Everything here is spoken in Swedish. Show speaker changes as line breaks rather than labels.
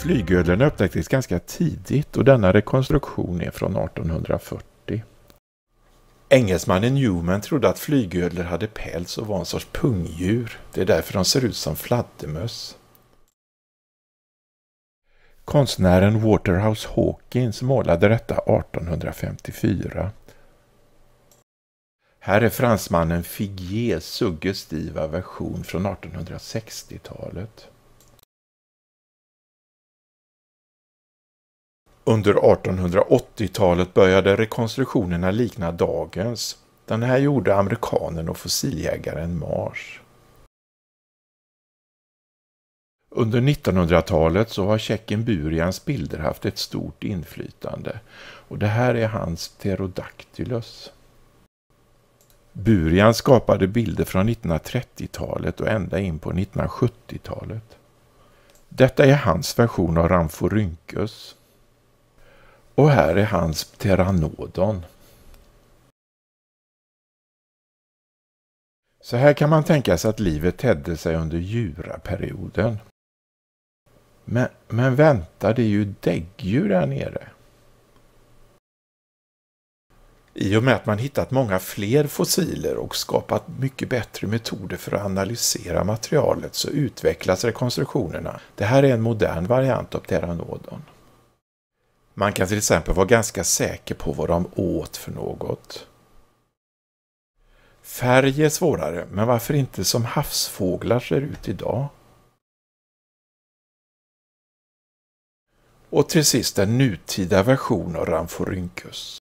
Flygödlorna upptäcktes ganska tidigt och denna rekonstruktion är från 1840. Engelsmannen Newman trodde att flygödlor hade päls och var en sorts pungdjur. Det är därför de ser ut som fladdermöss. Konstnären Waterhouse Hawkins målade detta 1854.
Här är fransmannen Figuiers suggestiva version från 1860-talet. Under 1880-talet började rekonstruktionerna likna dagens.
Den här gjorde amerikanen och fossiljägaren Mars. Under 1900-talet så har tjecken Burians bilder haft ett stort inflytande och det här är hans Pterodactylus. Burian skapade bilder från 1930-talet och ända in på 1970-talet. Detta är hans version av Ramphorynchus
och här är hans Pteranodon. Så här kan man tänka sig att livet tedde sig under juraperioden. Men, men vänta, det är ju däggdjur
där nere. I och med att man hittat många fler fossiler och skapat mycket bättre metoder för att analysera materialet så utvecklas rekonstruktionerna. Det här är en modern variant av pteranodon. Man kan till exempel vara ganska säker på vad de åt för något.
Färg är svårare, men varför inte som havsfåglar ser ut idag? Och till sist en nutida version av Ramphorynchus.